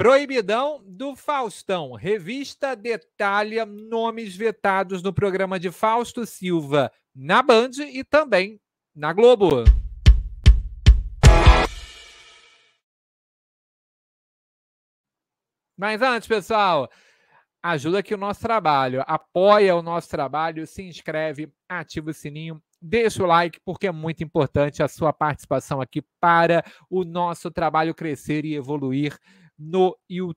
Proibidão do Faustão. Revista detalha nomes vetados no programa de Fausto Silva na Band e também na Globo. Mas antes, pessoal, ajuda aqui o nosso trabalho, apoia o nosso trabalho, se inscreve, ativa o sininho, deixa o like, porque é muito importante a sua participação aqui para o nosso trabalho crescer e evoluir no YouTube.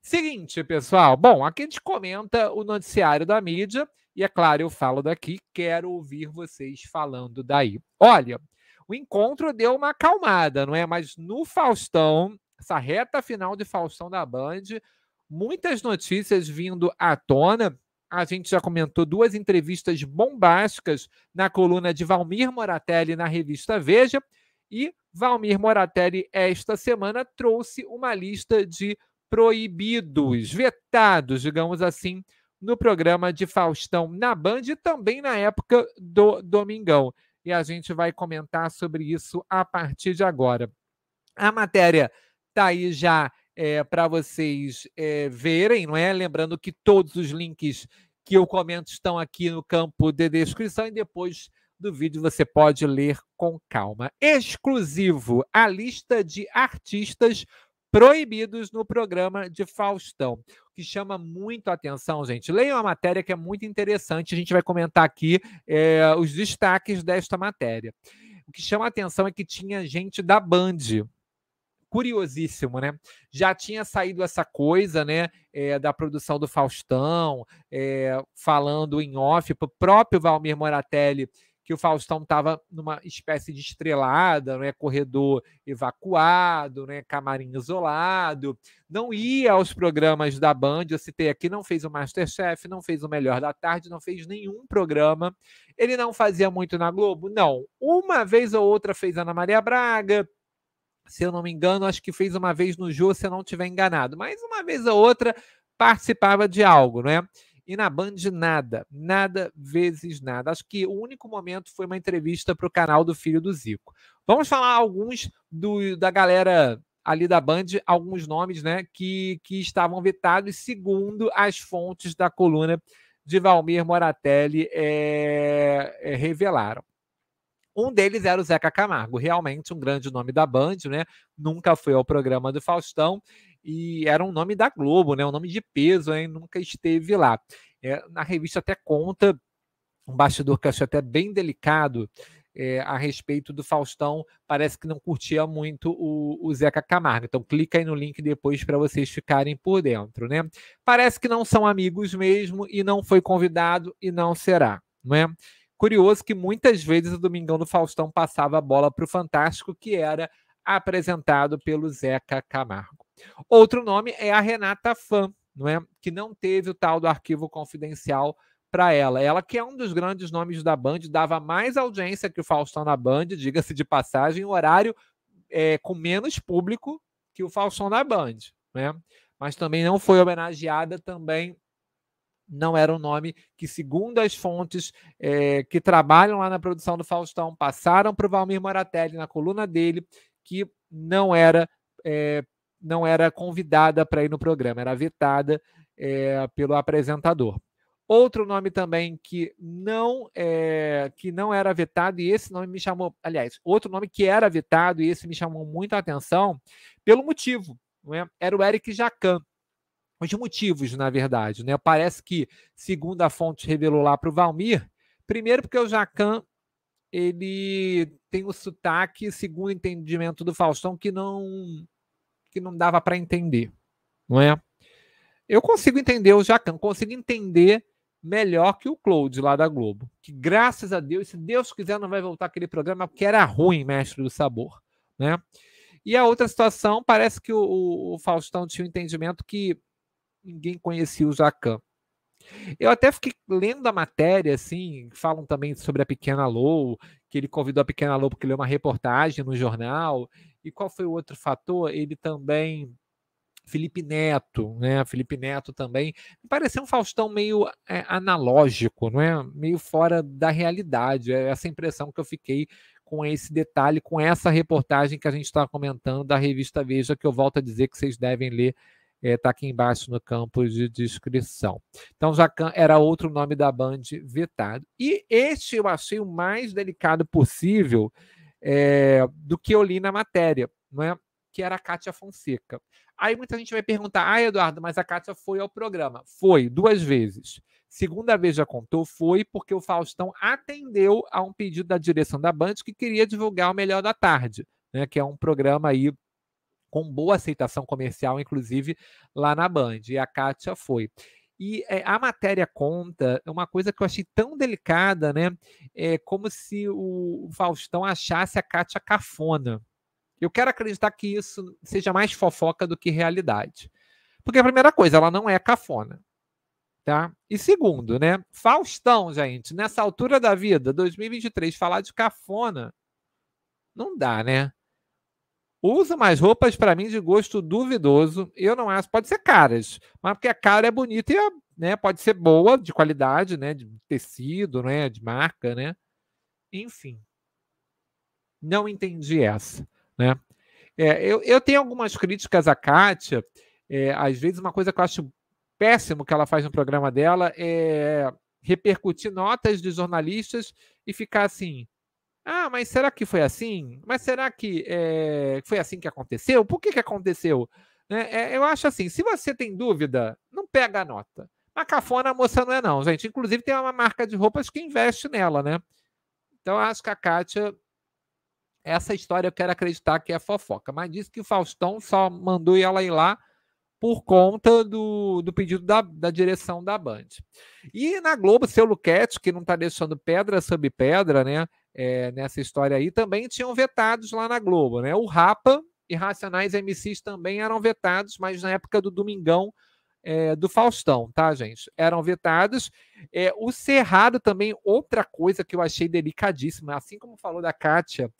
Seguinte, pessoal. Bom, aqui a gente comenta o noticiário da mídia. E é claro, eu falo daqui, quero ouvir vocês falando daí. Olha, o encontro deu uma acalmada, não é? Mas no Faustão, essa reta final de Faustão da Band, muitas notícias vindo à tona. A gente já comentou duas entrevistas bombásticas na coluna de Valmir Moratelli na revista Veja. E Valmir Moratelli, esta semana, trouxe uma lista de proibidos, vetados, digamos assim, no programa de Faustão na Band e também na época do Domingão. E a gente vai comentar sobre isso a partir de agora. A matéria está aí já é, para vocês é, verem, não é? Lembrando que todos os links que eu comento estão aqui no campo de descrição e depois do vídeo você pode ler com calma. Exclusivo a lista de artistas proibidos no programa de Faustão, que chama muito a atenção, gente. Leiam a matéria que é muito interessante. A gente vai comentar aqui é, os destaques desta matéria. O que chama a atenção é que tinha gente da Band curiosíssimo, né? Já tinha saído essa coisa, né, é, da produção do Faustão, é, falando em off, para o próprio Valmir Moratelli que o Faustão estava numa espécie de estrelada, né? corredor evacuado, né? camarim isolado, não ia aos programas da Band, eu citei aqui, não fez o Masterchef, não fez o Melhor da Tarde, não fez nenhum programa. Ele não fazia muito na Globo? Não. Uma vez ou outra fez Ana Maria Braga, se eu não me engano, acho que fez uma vez no Jô, se eu não estiver enganado. Mas uma vez ou outra participava de algo, não é? E na Band, nada. Nada vezes nada. Acho que o único momento foi uma entrevista para o canal do filho do Zico. Vamos falar alguns do, da galera ali da Band, alguns nomes né, que, que estavam vetados, segundo as fontes da coluna de Valmir Moratelli é, é, revelaram. Um deles era o Zeca Camargo, realmente um grande nome da Band, né? Nunca foi ao programa do Faustão e era um nome da Globo, né? Um nome de peso, hein? Nunca esteve lá. É, na revista até conta um bastidor que eu achei até bem delicado é, a respeito do Faustão, parece que não curtia muito o, o Zeca Camargo. Então clica aí no link depois para vocês ficarem por dentro, né? Parece que não são amigos mesmo e não foi convidado e não será, não é? Curioso que muitas vezes o Domingão do Faustão passava a bola para o Fantástico, que era apresentado pelo Zeca Camargo. Outro nome é a Renata Fan, não é? que não teve o tal do arquivo confidencial para ela. Ela que é um dos grandes nomes da Band, dava mais audiência que o Faustão na Band, diga-se de passagem, um horário é, com menos público que o Faustão na Band. Né? Mas também não foi homenageada, também não era um nome que, segundo as fontes é, que trabalham lá na produção do Faustão, passaram para o Valmir Moratelli na coluna dele, que não era é, não era convidada para ir no programa, era vetada é, pelo apresentador. Outro nome também que não é, que não era vetado, e esse nome me chamou, aliás, outro nome que era vetado, e esse me chamou muito a atenção, pelo motivo, não é? era o Eric Jacan. Os motivos, na verdade, né? Parece que, segundo a fonte revelou lá para o Valmir, primeiro porque o Jacan ele tem o sotaque, segundo o entendimento do Faustão, que não que não dava para entender, não é? Eu consigo entender o Jacan, consigo entender melhor que o Cloud lá da Globo, que graças a Deus, se Deus quiser, não vai voltar aquele programa que era ruim, mestre do sabor, né? E a outra situação, parece que o, o Faustão tinha o um entendimento que ninguém conhecia o Jacan. Eu até fiquei lendo a matéria, assim, falam também sobre a Pequena Lou, que ele convidou a Pequena Lou porque leu uma reportagem no jornal, e qual foi o outro fator? Ele também Felipe Neto, né? Felipe Neto também me pareceu um Faustão meio é, analógico, não é? Meio fora da realidade. É essa impressão que eu fiquei com esse detalhe, com essa reportagem que a gente está comentando da revista Veja, que eu volto a dizer que vocês devem ler. Está é, tá aqui embaixo no campo de descrição. Então, Jacan era outro nome da Band vetado. E este eu achei o mais delicado possível, é, do que eu li na matéria, não é? que era a Kátia Fonseca. Aí muita gente vai perguntar: ah, Eduardo, mas a Kátia foi ao programa. Foi, duas vezes. Segunda vez já contou, foi porque o Faustão atendeu a um pedido da direção da Band que queria divulgar o Melhor da Tarde, né? Que é um programa aí com boa aceitação comercial, inclusive lá na Band. E a Kátia foi. E é, a matéria conta uma coisa que eu achei tão delicada, né? É como se o Faustão achasse a Kátia cafona. Eu quero acreditar que isso seja mais fofoca do que realidade. Porque a primeira coisa, ela não é cafona. Tá? E segundo, né? Faustão, gente, nessa altura da vida, 2023, falar de cafona não dá, né? usa mais roupas para mim de gosto duvidoso. Eu não acho, pode ser caras, mas porque a cara é bonita e é né, pode ser boa, de qualidade, né, de tecido, né, de marca, né? Enfim. Não entendi essa, né? É, eu, eu tenho algumas críticas à Kátia. É, às vezes, uma coisa que eu acho péssimo que ela faz no programa dela é repercutir notas de jornalistas e ficar assim: ah, mas será que foi assim? Mas será que é, foi assim que aconteceu? Por que, que aconteceu? É, eu acho assim, se você tem dúvida, não pega a nota. Macafona, a moça não é não, gente. Inclusive tem uma marca de roupas que investe nela, né? Então acho que a Kátia, essa história eu quero acreditar que é fofoca. Mas disse que o Faustão só mandou ela ir lá por conta do, do pedido da, da direção da Band. E na Globo, seu Luquete, que não está deixando pedra sobre pedra, né? é, nessa história aí também tinham vetados lá na Globo, né? O Rapa e Racionais MCs também eram vetados, mas na época do Domingão é, do Faustão, tá, gente? Eram vetados. É, o Cerrado também, outra coisa que eu achei delicadíssima, assim como falou da Kátia,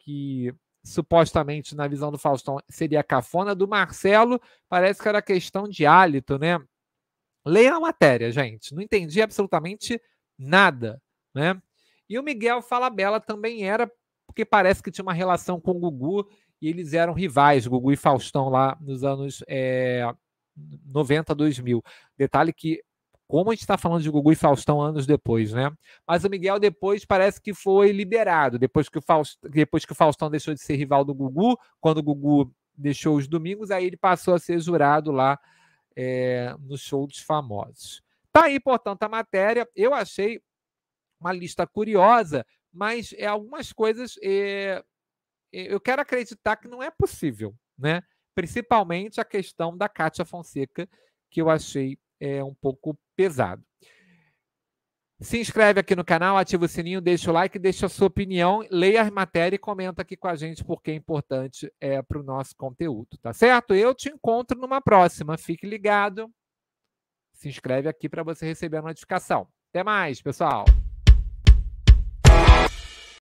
que supostamente, na visão do Faustão, seria cafona, do Marcelo, parece que era questão de hálito, né? Leia a matéria, gente. Não entendi absolutamente nada, né? E o Miguel Falabella também era, porque parece que tinha uma relação com o Gugu e eles eram rivais, Gugu e Faustão, lá nos anos é, 90, 2000. Detalhe que, como a gente está falando de Gugu e Faustão anos depois, né? Mas o Miguel depois parece que foi liberado, depois que o Faustão, depois que o Faustão deixou de ser rival do Gugu, quando o Gugu deixou os domingos, aí ele passou a ser jurado lá é, no show dos famosos. Tá aí, portanto, a matéria. Eu achei uma lista curiosa, mas é algumas coisas é, eu quero acreditar que não é possível, né? Principalmente a questão da Cátia Fonseca, que eu achei é, um pouco pesado. Se inscreve aqui no canal, ativa o sininho, deixa o like, deixa a sua opinião, leia a matéria e comenta aqui com a gente porque é importante é, para o nosso conteúdo, tá certo? Eu te encontro numa próxima. Fique ligado. Se inscreve aqui para você receber a notificação. Até mais, pessoal!